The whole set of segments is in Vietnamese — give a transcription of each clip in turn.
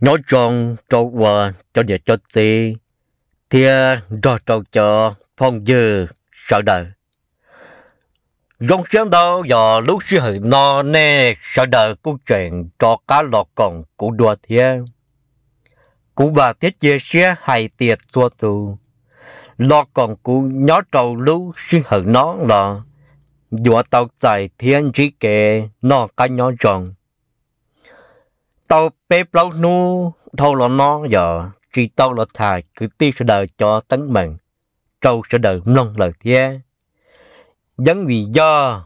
nhỏ tròn trâu qua cho nhẹ cho tì thì rõ trâu cho phong dư sợ đời rong sáng đó giờ lúc sư hữu no nè sợ đời câu chuyện cho cá lọt còn cụ đùa thiên cụ bà tiết chia sẻ hay tiệt xua tù lo còn cụ nhỏ trâu lúc sư hữu nó là dùa tàu chạy thiên trí kệ nó cái nhỏ tròn tàu bé lâu nu thâu là nó giờ chỉ tàu là thầy cứ ti sẽ đợi cho tấn mình trâu sẽ đợi nông lời thế dân vì do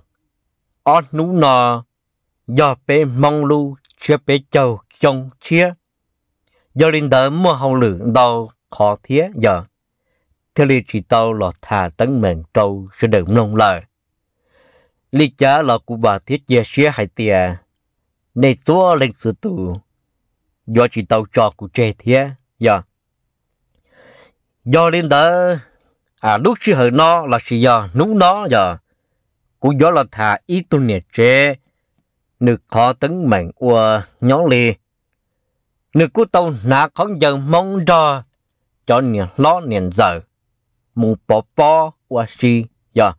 on nú nò do bé mong lu chưa bé châu trong chia do lên đỡ mua hậu lượng đâu khó thế giờ thế li chỉ tàu là thà tấn mình trâu sẽ đợi nông lời lý giá là cụ bà thiết gia xe hai tiền nên tua lên sự tù do chỉ tàu trò của trẻ thế giờ dạ. do lên đó à lúc chỉ hơi nó là chỉ giờ lúc nó giờ dạ. cũng do là thả ý tu nè trẻ nước khó tấn mạnh của nhóm lì nước của tàu nà không giờ mong đo cho nè lo niệm giờ mù bỏ bỏ của chi giờ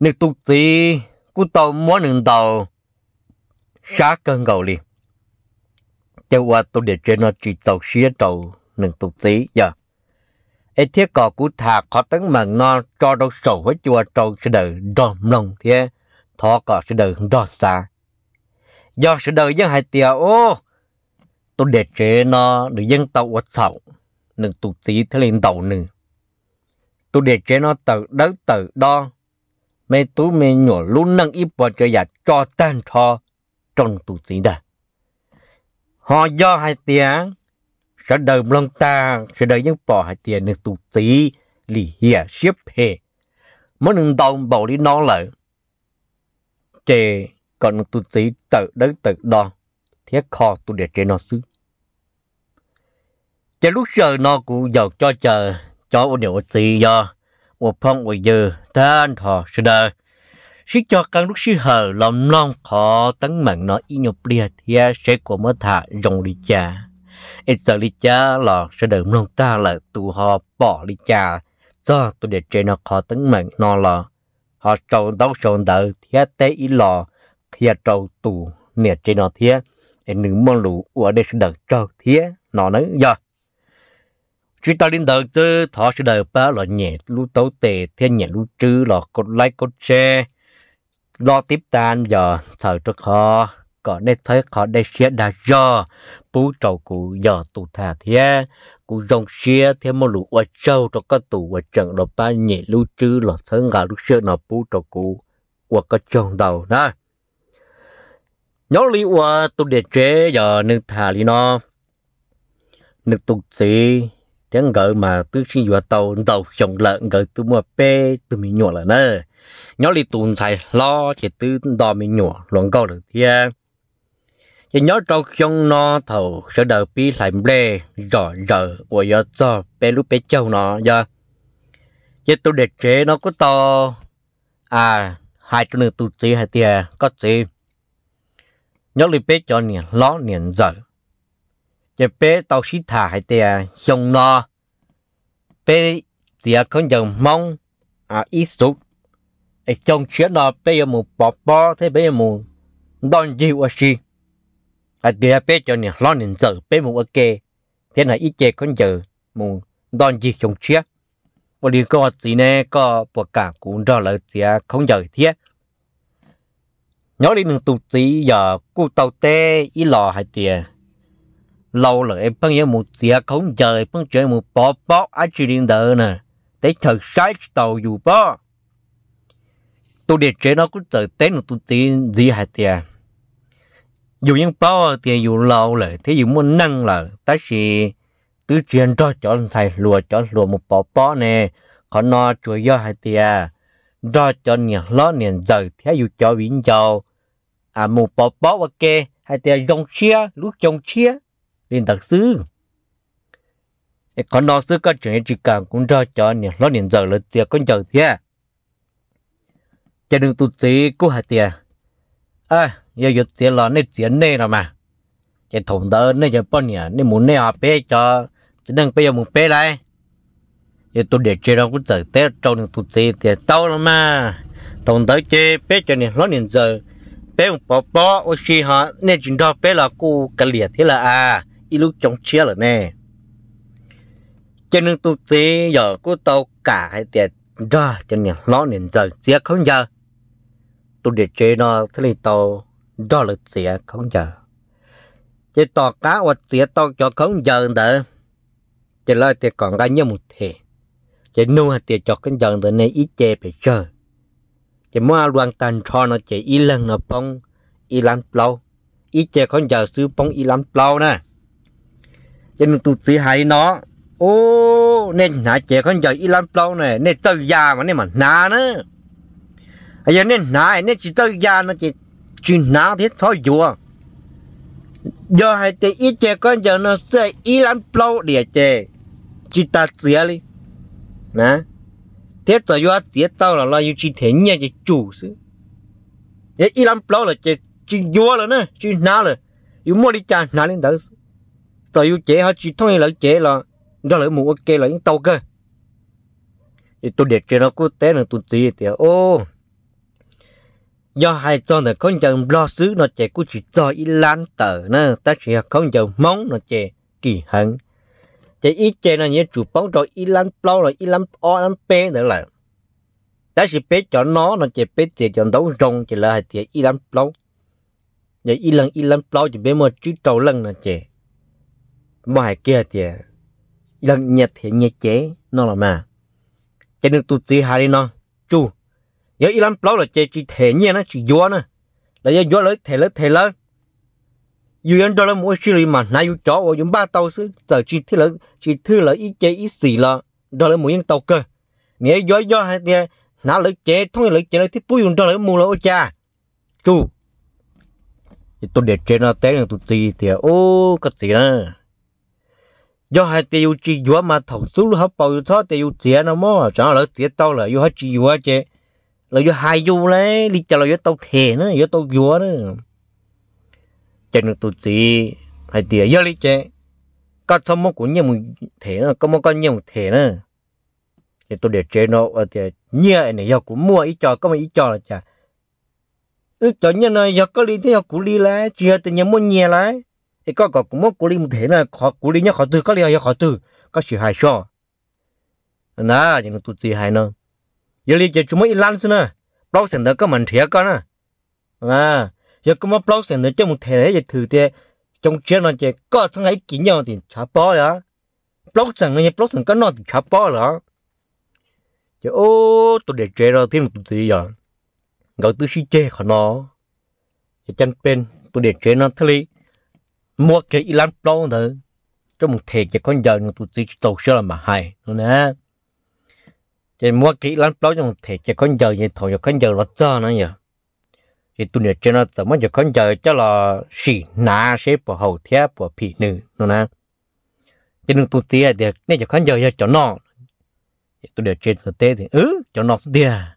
nước tu gì của tàu muốn nương tàu xa cơn gầu liền cho qua tôi để trên nó chỉ tàu xía tàu nâng tụt tí giờ ấy thiết cò cú thà khó tấn mà nó cho đâu sầu với chùa trâu sẽ đời đom lòng thế thọ cò sẽ đời đo xa do sự đời dân hai tiều ô tôi để chế nó được dân tàu ở sầu nâng tụt tí thế lên tàu nâng tôi để chế nó tự đấu tự đo mấy tú mấy nhỏ luôn nâng ít bò cho già cho tan cho trong tụ sĩ đời họ do hai tiếng sẽ đời lòng ta sẽ đợi những bỏ hai tiếng nên tụ sĩ lì hiệp xếp hệ mỗi nâng đồng bảo đi nó lại chê còn tụ sĩ tự đến tự đo thiết kho tụ để trên nó xứ chả lúc giờ nó cũng dọc cho chờ cho ổn định ổn sĩ do ổn phong ổn dư anh thọ sẽ đợi sĩ cho căn lúc sĩ hờ lòng non khó tấn mạng nó y nhục bia à, thì sẽ của mất thả rồng đi cha ít giờ đi cha là sẽ đợi lòng ta là tù họ bỏ đi cha do tôi để trên nó khó tấn mạng nó là họ trâu đấu sơn đỡ thì tế y lò thì trâu tù nè trên nó thì em nữ mong lũ ở đây sẽ đợi trâu thì nó nói giờ chúng ta đến đời chứ thọ sẽ đợi ba là nhẹ lũ tấu tề thiên nhẹ lũ trư là cột lái cột xe lo tiếp tan giờ thở trước họ có nên thấy họ để xia đã giờ bú trầu cụ giờ tụ thả thế cụ rong xia thêm một lũ ở trâu cho các tụ ở trận đó ba nhẹ lưu trư là thấy ngà lúc xưa nó bú trầu cụ của các chồng đầu đó nhớ lý của tụ để chế giờ nên thả lý nó nên tụ sĩ tiếng gỡ mà tứ sinh vừa tàu tàu chồng lợn gỡ tụ mua pe tụ mình nhỏ là nơi nhớ li tụn xài lo chỉ tư đò mình nhổ luận câu được thế chỉ nhớ trong trong nó thầu sẽ đợi pi lại bê rõ rõ của giờ cho bé lúc bé châu nó giờ chỉ tôi để chế nó có to à hai chỗ nữa tụt gì hay tia có gì nhớ li bé cho nè lo nè giờ chỉ bé tao xí thả hay tia trong nó bé chỉ không dòng mong à ít số ai trong chuyện đó bây giờ mua bò bò thế bây giờ mua đòn gì quá gì à thì bây giờ nè lo nên giờ bây mù ok thế này ít chơi con giờ mua đòn gì trong chuyện một điều có gì nè có bộ cả cũng đó là gì à, không giờ thế nhớ đi đừng tụt gì giờ cô tàu té ít lò hay tiền lâu rồi em phân mua giờ à, không giờ phân chơi mua bò bò ai chỉ điện đỡ nè để thật sai tàu dù bò tôi để chế nó cũng trở tết nó tôi tí gì hạt tiền dù những bao tiền dù lâu rồi thế dù muốn nâng là ta chỉ tứ truyền cho cho thầy lùa cho lùa một bó bó nè họ nó chúa do hạt tiền do cho nhà lo niệm giờ thế dù cho vĩnh châu à một bó bó ok hạt tiền dòng chia lúc dòng chia lên đặc sứ còn nó sứ có chuyện chỉ cần cũng do cho nhà lo niệm giờ là tiền con giờ thế cho nên tụt chế cô hạt tiền à giờ giờ chế lo nên chế nè rồi mà chế thủng đỡ nên giờ bao nhiêu nên muốn nè học bé cho chỉ đang bây giờ muốn bé lại giờ tôi để chơi đâu cũng giờ tết trâu nên tụt chế tiền tao lắm mà thủng đỡ chế bé cho nên lo nên giờ bé một bỏ bỏ ô xì họ nên chúng ta bé là cô cả liệt thế là à ít lúc chống chia là nè cho nên tôi chế giờ cô tao cả hay tiền đó cho nên lo nên giờ chia không giờ tôi để chơi nó thế này tàu đó là xỉa không giờ chơi to cá hoặc xỉa to cho không giờ nữa chơi là thì còn cái như một thể chơi nuôi hạt tiền cho cái giờ nữa này ít chơi phải chơi chỉ mua loan tàn cho nó chơi ít lần nó bông ít làm lâu ít chơi không giờ giờ ซื้อ bông ít làm lâu nè chơi nên tụt chỉ hay nó ô nên hại chê không giờ ít làm lâu này nên tự già mà nên mà nà nữa bây giờ nên nãy nên chỉ tới già nó chỉ chỉ nãy thế thôi vừa à. giờ hay tỷ ít chè con giờ nó sẽ ít lắm lâu để chơi chỉ ta sửa đi nè thế giờ vừa sửa tao là lo yêu chỉ thế nhà chỉ chủ sự để ít lắm lâu là chè chỉ vừa là nè chỉ nãy là yêu mua đi chăn nãy lên đó giờ yêu chè họ chỉ thôi là chè là đó là mua ok là những tàu cơ thì tôi để cho nó cứ té là tôi tí thì ô do hai cho là con chồng lo xứ nó chạy của chị cho ít lan tờ nè ta chỉ con chồng mong nó chạy kỳ hận chạy ít chạy là như chủ bóng rồi ít lan bao rồi ít lan o lan pe nữa là ta chỉ bé cho nó nó chạy bé chạy cho đấu rồng chỉ là hai chạy ít lan bao giờ ít lần ít lan bao chỉ bé mà chữ trâu lần nó chạy mà hai kia thì lần nhật thì nhật chế nó là mà cho nên tụt gì hai đi nó chu nhớ y lắm lâu là chơi chỉ thể nhẹ nó chỉ gió nữa là giờ gió lấy thể lấy thể lấy dù yên đó là mỗi chuyện mà nay dù chó ở ba tàu xứ giờ chỉ thứ là chỉ thứ là ít chơi ít xì là đó là mỗi yên tàu cơ nhớ gió gió hay thì nó lấy chơi thông lấy chơi lấy thì bùi dùng đó lấy mua là ô cha chú thì tôi để chơi nó té là tôi gì thì ô cái gì đó do hai tiêu chỉ gió mà thầu số hấp học bao nhiêu thì tiêu tiền nó mua chẳng là tiền tàu là dù hết chỉ vua chơi là do hai du lấy đi chơi là do tàu thề nữa do tàu vua nữa trên được tụt gì hay tiền do lý chơi. có thông mong của nhiều một thể nữa có mong con nhiều một thể nữa thì tôi để chơi nó ở thì nhiều này do cũng mua ít trò có mấy ít trò là chả ước cho nhân này do có đi thế do cũng đi lá chỉ là từ nhà mua nhà lá thì có có cũng mong của lý một thể là khó của đi nhá khó từ có lý do khó từ có sự hài cho nè những tụt gì hài nữa giờ liền giờ chúng mới lan xí nè blog sản đó có mình thiệt con nè à giờ cũng mà bóc sản đó cho một thẻ đấy giờ thử thế trong chuyện nó chỉ có thằng ấy kỹ nhau thì chả bỏ rồi, bóc sản này bóc sản có nó thì chả bỏ đó giờ ô tôi để chơi rồi thêm một tụi gì vậy gọi tôi xin chơi khỏi nó giờ chân bên tôi để chơi nó thế mua cái ilan bóc nữa cho một thẻ chỉ con giờ nó tụi gì tàu sơ là mà hay nó nè chỉ mua kỹ lắm lâu trong thể chỉ con giờ như thổi con giờ là cho nó nhỉ thì tôi nè cho nó nó 怎么就 con giờ cho là xì nà xế của hậu thế của phì nữ à, nó nè cho nên tôi tía thì nên cho con giờ giờ cho nó tôi nè trên thực tế thì ừ cho nó tía à.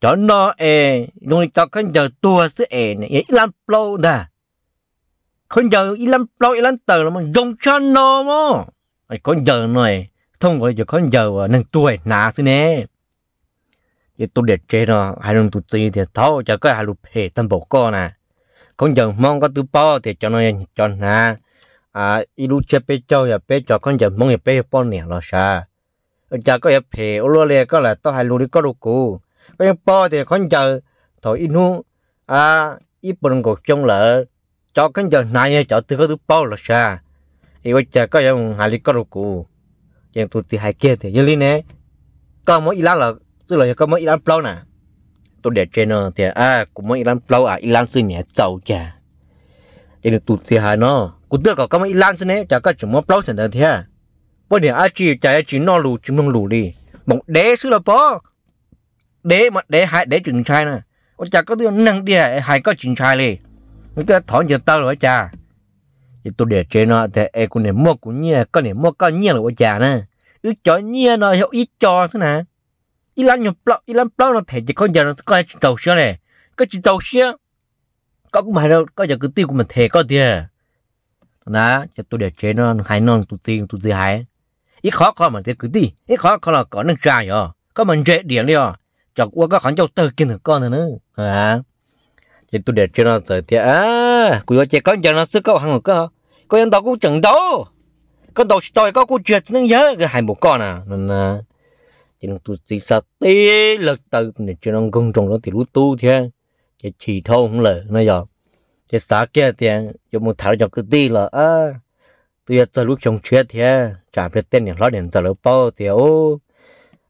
cho nó ê dùng cho con giờ tua sứ ê này lắm lâu nè con giờ lắm lâu lắm tờ là mà dùng cho nó mà con giờ này thông rồi con giờ nâng tuổi nà xí nè giờ tôi để chế nó hai đồng tụt gì thì thâu cho cái hai lục hệ tâm bộ con nè con giờ mong có thứ bao thì cho nó cho nà à ilu chế bê châu giờ bê cho con giờ mong giờ bê bao nè nó xa, giờ có giờ hệ ô lô lê có là tôi hai lục đi có lục cũ có giờ bao thì con giờ thôi inu à ít bận cuộc trong lợ cho con giờ này cho tứ có thứ bao là xa, thì bây giờ có giờ hai lục có lục cũ ยังตัวตีหายเกียร์เถอะยังลีเนี่ยก็มออีหลังเหรอตัวเลยก็มออีหลังเปล่าน่ะตัวเด็ดเจนอ่ะเถอะอ่ะกูมออีหลังเปล่าอ่ะอีหลังซึ่งเนี่ยเจ้าจ้ะยังตัวตีหายเนาะกูเดือกก็มออีหลังซึ่งเนี่ยจะก็จุ่มมอเปล่าเสร็จเถอะบ่เนี่ยอาจีใจอาจีนอรูจุ่มนองรูดิบอกเด้ซื้อละปอเด้มาเด้หายเด้จุ่มชายน่ะ我家嗰度有能啲係係個全菜嚟，我叫佢躺住兜落去咋。thì tôi để chế nó thì em cũng để mua cũng nhiều con để mua con nhiều là quá già nè ít cho nhiều nó hiểu ít cho thế nè ít lắm nhiều plot ít lắm plot nó thể chỉ con giờ nó có chỉ tàu xe này có chỉ tàu xe có cũng phải đâu có giờ cứ tiêu của mình thể có tiền nè cho tôi để chế nó hai non tôi tiền tôi gì hai ít khó khó mà thì cứ đi ít khó khó là có năng trai rồi có mình dễ điện đi rồi chọc qua các khoản châu tơ kia thằng con nữa à thì tôi để cho nó tới thì à cứ vị trẻ con cho nó sức có hàng một câu có yên tao cũng chẳng đâu con đầu tôi có cũng chuyện nó nhớ cái hai một con à nên là chỉ nó tôi chỉ sợ tí lực từ để cho nó công trồng nó thì lú tu thế chỉ chỉ thâu không lời nó giờ chỉ xả kia thì cho một thảo cho cái tí là à tôi giờ lúc trồng chuyện thế trả về tên này lo đến giờ lỡ bao thì ô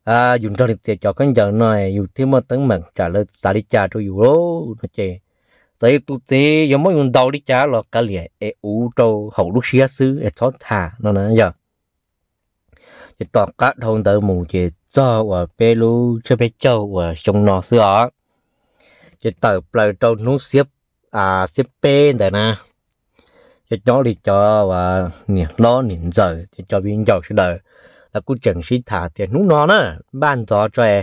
à dùng cho điện tiền cho con giờ này dùng thêm một tấn mặn trả lời xả đi trả cho dù đó nó chè giờ tụ chế giống mỗi dùng đầu đi chả là cả liền e u trâu hậu lúc xia xứ e thoát thả nó nè giờ chỉ tọt cá thôn tới mù chỉ cho và bê lu cho bê châu và trong nọ xưa ở chỉ tờ plei trâu nú xếp à xếp bê này nè chỉ cho đi cho và nè lo nè giờ chỉ cho viên dầu sẽ đời là cũng chẳng xin thả thì nú nó nè ban cho cho e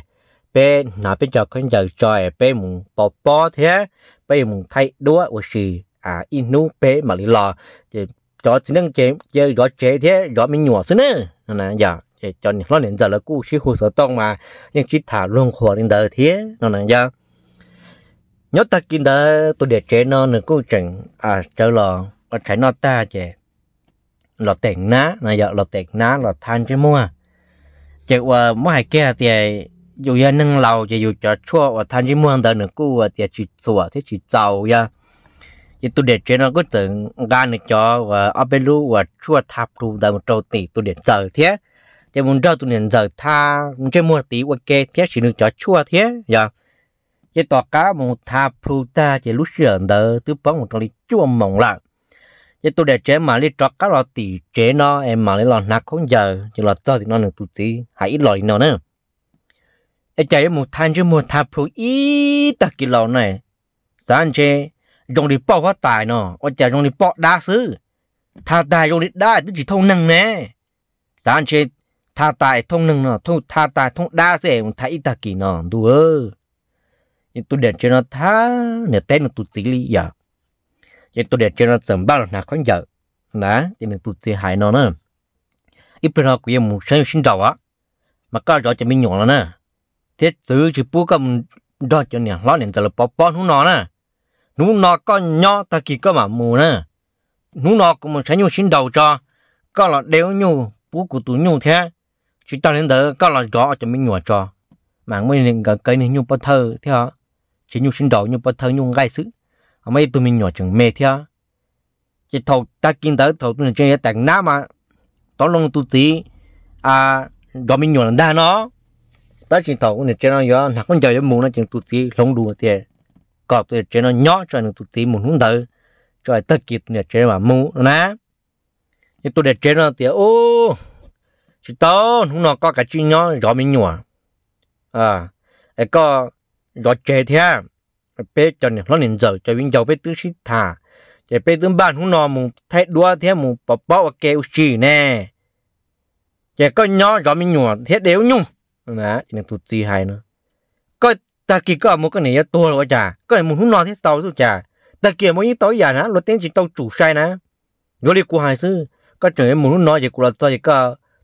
bé nà bé con giờ cho e bé mù bỏ thế bây mùng thay đó, của chị à nu bé mà lì lò thì cho chỉ năng chế chơi rõ chế thế rõ mình nhỏ xí nữa nè giờ thì cho những lo nên giờ là cú sĩ hồ sơ tông mà nhưng chỉ thả luôn khổ lên đời thế nó nè giờ nhớ ta kinh đó tôi để chế nó nữa cú chẳng à trở lò có trái nó ta chế lò tiền ná nè giờ dạ, lò tiền ná lò than chế mua chế qua à, mua hai kia thì dù ya nâng lâu chỉ dù cho chua và thanh chỉ muốn đỡ nữa cũ và tiệt chỉ sủa thế chỉ giàu ya chỉ tu để chế nó có tưởng gan được cho và ở bên lu và chua tháp lu đỡ một trâu tỷ tu để giờ thế chỉ muốn trâu tu để giờ tha chế mua tỷ ok thế chỉ được cho chua thế ya chỉ tọt cá một tháp lu ta chỉ lúc sửa đỡ tứ bóng một trong đi chua mộng lại chỉ tu để chế mà đi trọt cá lo tỷ chế nó em mà lấy lo nát không giờ chỉ là cho thì nó được tu tí hãy lo nó nữa ai chạy một than chứ một tháp pro ít ta kilo này sáng chế dùng đi bỏ quá tài nó ở chạy dùng đi bỏ đá xứ thà tài dùng đi đá tức chỉ thông năng nè sáng chế thà tài thông năng nó thông thà tài thông đa sẽ một thay ít ta kỳ nó đủ ơ nhưng tôi để cho nó thá nè tên nó tụt xí lý giờ nhưng tôi để cho nó sớm bao là khó giờ nè thì mình tụt xí hại nó nữa ít bữa nào cũng một sinh sinh đầu á mà có rõ cho mình nhỏ là nè thế tứ chỉ bố cầm đó cho nè lo nè giờ là bỏ bỏ nó nó nè nó nó có nhỏ ta kỳ có mà mù nè nó nó cũng mình sẽ nhu xin đầu cho có là đeo nhu bố của tụi nhu thế chỉ ta nên đó có là rõ cho mình nhua cho mà mình nên cái cái này nhu bắt thơ thế hả chỉ nhu xin đầu nhu bắt thơ nhu gai sứ mấy tụi mình nhua chẳng mê thế hả chỉ thầu ta kinh tới thầu tụi mình chơi tại nát mà tao luôn tụi tí à đó mình nhua là đa nó ta chỉ tàu này trên nó gió con không giống muốn nó chỉ tụt tí lông đùa tiền có tụi trên nó nhỏ cho nó tụt tí muốn không đỡ cho tất kịp này trên mà mu nè nhưng tôi để trên nó tiền ô chỉ tàu không nó có cái chữ nhỏ rõ mình nhỏ à cái có rõ chế thế bé cho nên nó nên giờ cho mình giàu bé tư sĩ thả để bé tứ bạn không nó muốn thay đua thế muốn bỏ bỏ kêu gì nè chỉ có nhỏ rõ mình nhỏ thế đều nhung nè nên tụt chi hay nữa coi ta kỳ có một cái này tua rồi chả có này muốn hút nó thế tàu rồi chả ta kia mỗi những tối già nè luật tiếng chỉ tàu chủ sai nè rồi đi của sư có chuyện em muốn hút nó gì của là tao gì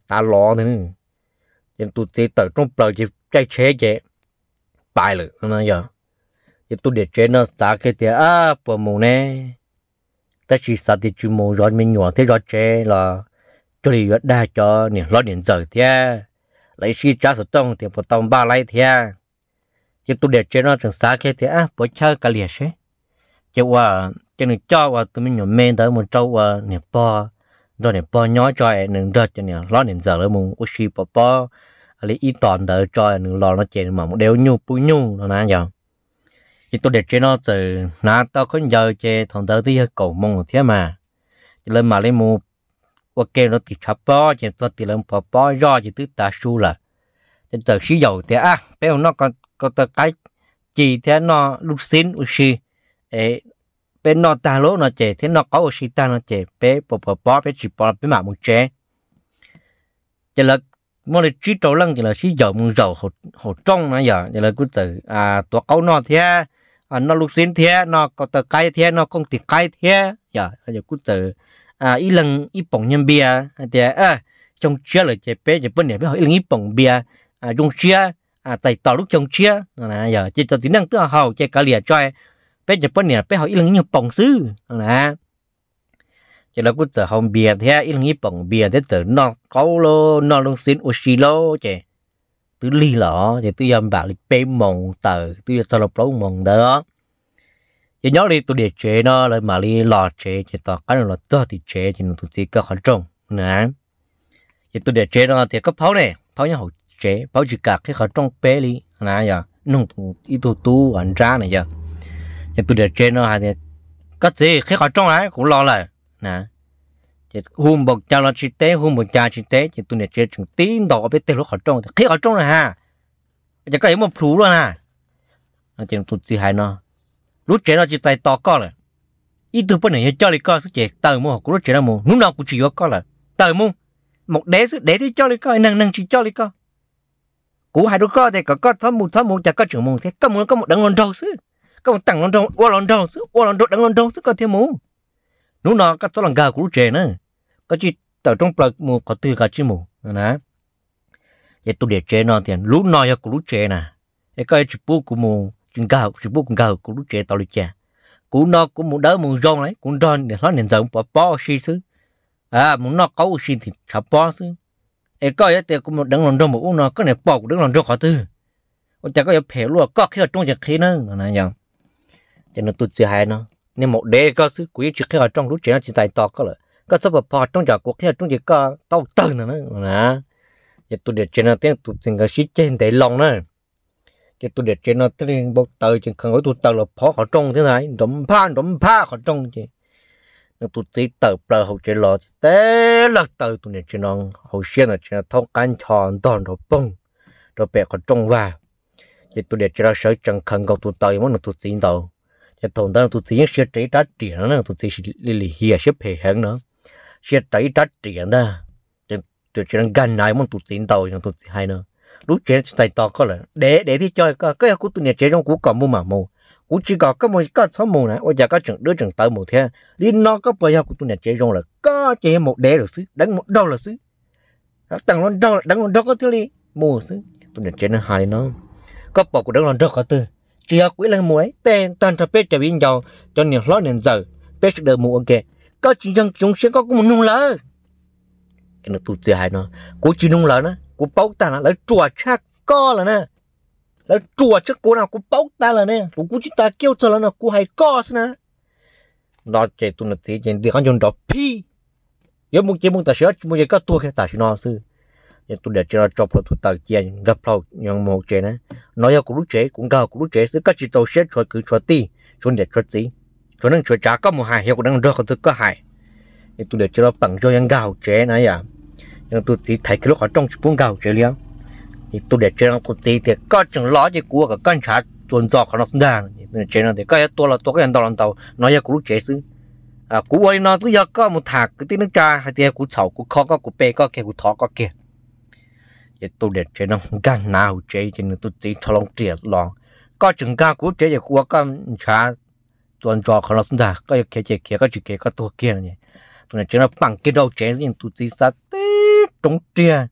ta lo thế nữa tụt chi tàu trong bờ chỉ chạy chế chế bài lử nó giờ chỉ tụt để nó ta cái tiền à bờ mù nè ta chỉ sao thì chú mù rồi mình nhỏ thế rồi chế là cho đi đa cho nè lo điện giờ thế lấy chi trả số tông thì bộ tông ba lấy thia chứ tôi để trên nó thường xa kia thì á bộ chơi cả liệt chứ chứ qua cho nên cho qua tôi mình nhổ men tới một trâu qua nè bò rồi nè bò nhói cho em nè đợt cho nè lo nè giờ rồi mùng ushi bò bò lấy ít toàn đỡ cho nè lo nó chèn mà một đều nhu pu nhu nó nè giờ chứ tôi để trên nó từ nà tao có giờ chè thằng tới thì cầu mông thế mà lên mà lấy một và kê nó thì chả bó chỉ cho thì làm bó bó do chỉ tứ ta su là nên tờ xí dầu thì à bây giờ nó còn có tờ cái chỉ thế nó lúc xin u si, ấy bên nó ta lỗ nó chè thế nó có u si ta nó chè bé bó bó bó bé chỉ bó bé mà một chè chỉ là mỗi lần chỉ trâu lăng chỉ là xí dầu mừng dầu hột hột trong nó giờ chỉ là cứ tờ à tua câu nó thế à nó lúc xin thế nó có tờ cái thế nó không thì cái thế giờ giờ cứ tờ à ít lần ít bông nhân bia à, thì à trong chia là chế bé chế bên này với hỏi lần ít bông bia à trong chia à tại tàu lúc trong chia là giờ chỉ cho tính năng tự hào chế cả lìa cho bé chế bên này bé hỏi ít lần nhiều bông sư là chỉ là cứ chờ hồng bia thế ít lần ít bông bia thế từ nó câu lô nó luôn xin oxy lô chế từ ly lọ thì tôi dám bạc là bé mồng tờ tôi cho là bóng mồng đó chỉ nhớ đi tôi để chế nó lại mà đi lò chế chỉ tỏ cái là tơ thì chế chỉ nó tụi chỉ cơ khó trồng nè chỉ tôi để chế nó thì có pháo này pháo nhau chế pháo chỉ cả cái khó trồng bé đi nè giờ nông ít tụ tu ăn ra này giờ chỉ tôi để chế nó hay thì có gì cái khó trồng ấy cũng lo lại nè chỉ hôm một cha nó chỉ tế hôm một cha chỉ tế chỉ tôi để chế chúng tím đỏ biết tên nó khó trồng thì cái khó trồng này ha chỉ có một phú luôn à chỉ tụi chỉ hai nó lúc trẻ nó chỉ tay to co là ít tuổi bên này cho đi co sức trẻ tờ mua của lúc trẻ nó mua lúc nào cũng chỉ có co là tờ mua một đế sức đế thì cho đi co năng năng chỉ cho đi co cú hai đứa co thì có co thấm mua thấm mua chả có trưởng mua thế có muốn có một đấng lon đầu sức có một tặng lon đầu ô lon đầu sức ô lon đầu đấng lon đầu sức có thêm mua lúc nào có số lần gà của lúc trẻ nữa có chỉ tờ trong plug mua có từ cả chỉ mua nè vậy tôi để chế nó thì lúc nào có lúc trẻ nè cái cái chụp của mua chúng cao chúng bố cũng cao cũng lúc trẻ tao lúc trẻ cũng nó cũng muốn đỡ muốn rong đấy cũng rong để nó nên giống bỏ bỏ xí xứ à muốn nó có xí thì chả bỏ xứ ấy coi cái tiền cũng một đấng lòng rong một uống nó có này bỏ cũng đấng lòng rong khó tư ông ta có phải luôn có khi ở trong nhà khí nữa là nhở cho nên tôi chưa hay nó nên một đề có xứ quý chỉ khi ở trong lúc trẻ nó chỉ tài to có lợi có số vào phò trong giờ cuộc khi ở trong giờ có tao tơ nữa nè giờ tôi để trên là tiếng tôi xin cái xí trên để lòng nữa chứ tôi để trên nó tới bộ tờ chỉ không có tôi tờ là phó họ trông thế này đấm pha đấm pha họ trông chứ nó tôi tí tờ bờ hậu chế lò thế là tờ tôi để trên nó hậu xuyên là trên nó thông can tròn toàn đồ bông đồ bẹ họ trông vào chứ tôi để trên nó sợ chẳng không có tôi tờ muốn nó tôi tin đầu chứ thằng đó tôi tin sẽ trái trái triển nó tôi tin lì lì hiền sẽ phê hẹn nó sẽ trái trái triển đó chỉ tôi chỉ cần gan này muốn tôi tin đầu nó tôi hay nữa lúc trẻ tài to có là để để thì cho cái cái của tụi nhà trẻ trong của còn mua mà mua cũng chỉ có cái một cái số mua này bây giờ có trường đứa trường tới một thế đi nó có bây giờ của tụi nhà trẻ trong là có chế một đế được xứ đánh một đâu là xứ tăng lên đâu đánh lên đâu có thứ đi mua xứ tụi nhà trẻ nó hài nó có bỏ của đứa lên rất có tư chỉ học quỹ lên mua ấy tên tên cho biết cho biến giàu cho nhiều lót nên giờ biết được mua ok có chỉ dân chúng sẽ có một nung lỡ cái nó tụt chơi nó của chỉ nung lỡ nó của bốc ta là lấy chùa cha co là nè lấy chùa chứ cô nào của bốc ta là nè lúc của chúng ta kêu cho là nè của hay co xí nè nó chạy tụi nó tí chạy đi con dùng đó pi yếu muốn chỉ muốn ta sửa có tua cái ta sửa sư nhưng tụi để cho nó chọc rồi tụi ta kia gặp lâu nhưng chế nè nói yêu của chế cũng gào của chế sư các chị tàu xét cho cứ cho ti cho để cho tí cho nên cho trả có một hài hiệu của đang đưa thứ có hài thì tụi để cho nó bằng cho những gào chế này à nhưng tôi chỉ thấy cái lúc họ trong bún gạo chơi liền thì tôi để chơi nó tôi chỉ thì có chừng ló chỉ cua cả con chả tuần giọt họ nó xuống nên chơi nó thì cái tôi là tôi cái anh tàu tàu nó giờ cũng lúc chế xứ à cũng vậy nó cứ giờ có một thạc cái tiếng nước trà hay tiếng cũng sầu cũng khó có cũng pe có kia cũng thọ có kẹt, thì tôi để chơi nó gan nào chơi thì tôi chỉ thằng lòng triệt lòng có chừng gan cũng chơi thì của con chả tuần giọt họ nó xuống đàn có kia kia kia có chuyện kia có tôi kia này tôi để chơi nó bằng cái đầu chơi nhưng tôi chỉ sát trống tre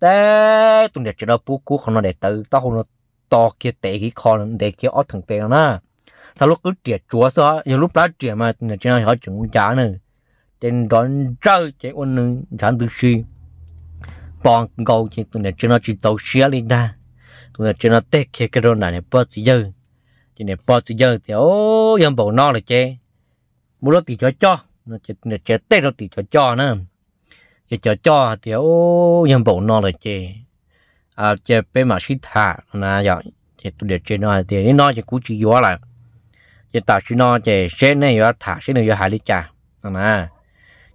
té tụi này chỉ đó phú cú không nó để tự tao không nó to kia tệ cái kho để kia ót thằng tệ nó na sau lúc cứ trẻ chúa sao nhiều lúc lá trẻ mà tụi này chỉ là họ chuẩn giá nữa trên đón rơi chạy ôn nữ chán tư gì, bọn cầu chỉ tụi này chỉ nó chỉ tàu xía lên ta tụi này chỉ nó tệ kia cái đồ này bớt gì giờ chỉ này bớt gì giờ thì ô yếm bầu nó là chê mua nó thì cho cho nó chỉ tệ nó thì cho cho nữa giờ cho cho tiểu nhân bộ nó là chê à chê bên mà xí thả là giờ dạ, chê tôi để chê nó thì nó nói chê cú chỉ gió là chê tạo chê nó chê xế này giờ thả xế này giờ hại lý trà nè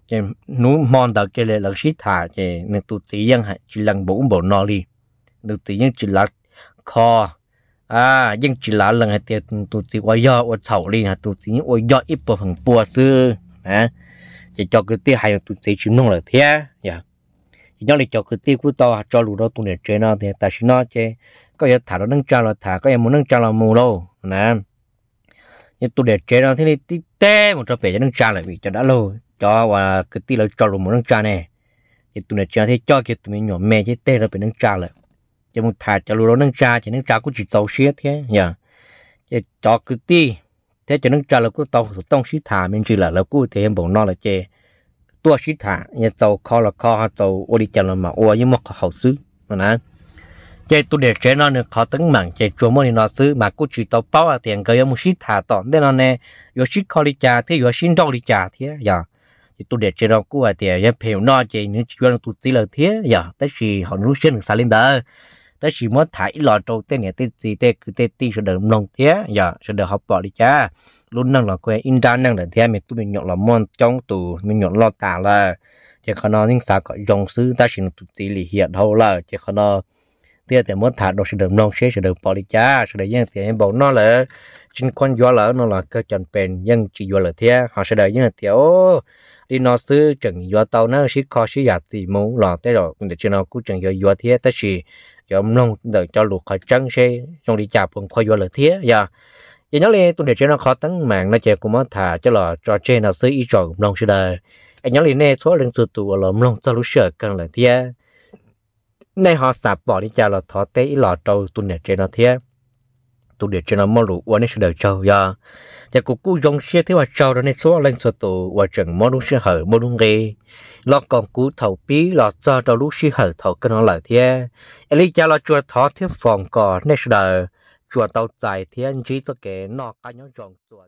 chê núi mòn đầu chê lệ là xí thả chê nên tụt tí nhân chỉ lần bộ bộ nó đi tụt tí dân chỉ là kho à dân chỉ là lần hai tiền tụt tí qua giờ qua thầu đi là tụt tí nhân qua giờ ít bộ phần bùa sư nè chỉ cho cái tia hay là tụi sĩ chúng nông là thế dạ chỉ nhau là cho cái tia của to cho lù đó tụi này chơi nó thì ta chỉ nó chơi có giờ thả nó nâng trao là thả có em muốn nâng trao là mù đâu nè nhưng tụi để chơi nó thế này tí tê một trò về cho nâng trao lại vì cho đã lâu cho và cái tia là cho lù một nâng trao này thì tụi này chơi thì cho cái tụi mình nhỏ mẹ chứ tê là phải nâng trao lại cho muốn thả cho lù đó nâng trao chỉ nâng trao cũng chỉ sâu xiết thế dạ cho cái tia thế cho nên trả lời của tàu tông sĩ thả mình chỉ là lời của thì em nó là chê tua sĩ thả nhà tàu kho là kho ha tàu ô đi chợ là mà ô nhưng mà hậu xứ mà nè chê tôi để chế nó nên khó tấn mạng chê chúa mới nó xứ mà cô chỉ tàu bao à tiền cái một sĩ thả tỏ nên nó nè yo sĩ kho đi chả thế yo sĩ đâu đi chả thế giờ dạ. thì tôi để chế nó của à tiền em hiểu nó chê nếu chuyện tôi tí là thế giờ tới khi họ nói chuyện được xa lên đó tới chỉ mới thải lò trâu tên này tên gì tên cứ tên ti sẽ được nông thế giờ dạ, sẽ được học bỏ đi cha luôn năng là quê in ra năng là thế mình tụi mình nhọn là môn trong tù mình nhọn lo tà là chỉ có nó những sao có dòng sứ ta chỉ là tụi tỷ hiện hậu là chỉ có nó thế thì mới thả đồ sẽ được nông sẽ sẽ được bỏ đi cha sẽ được những thì em bảo nó là chính con gió là nó là cơ chân bền nhưng chỉ gió là thế họ sẽ được những tiểu đi nó xứ chừng gió tàu nó xí khó xí giặt gì muốn là thế rồi để cho nó cũng chừng gió gió thế ta chỉ giờ nông đợi cho luộc khỏi trắng xe trong đi chạp cũng khoai vô là thía giờ dạ. giờ nhớ lên tôi để cho nó khó tấn mạng nó chơi cũng mất thả cho là cho trên nó xứ ý trò nông sẽ đời anh nhớ lên nè số lên sư tụ ở ông nông sau lúc sợ cần là thía, nay họ sạp bỏ đi chào là thọ tế ý lọ trâu tôi để cho nó thía tụ địa cho nó mò lũ và nên sẽ đợi trâu ya thì cụ cũng dùng xe thế mà trâu đó nên số lên số tụ và chẳng mò đúng xe hở mò đúng ghê lo còn cú thầu bí lo cho đó lúc xe hở thầu cái nó lại thế eli cha lo chùa thọ thế phòng cỏ nên sẽ đợi chùa tàu dài thế anh chỉ cho kể nó cá nhóm tròn chuột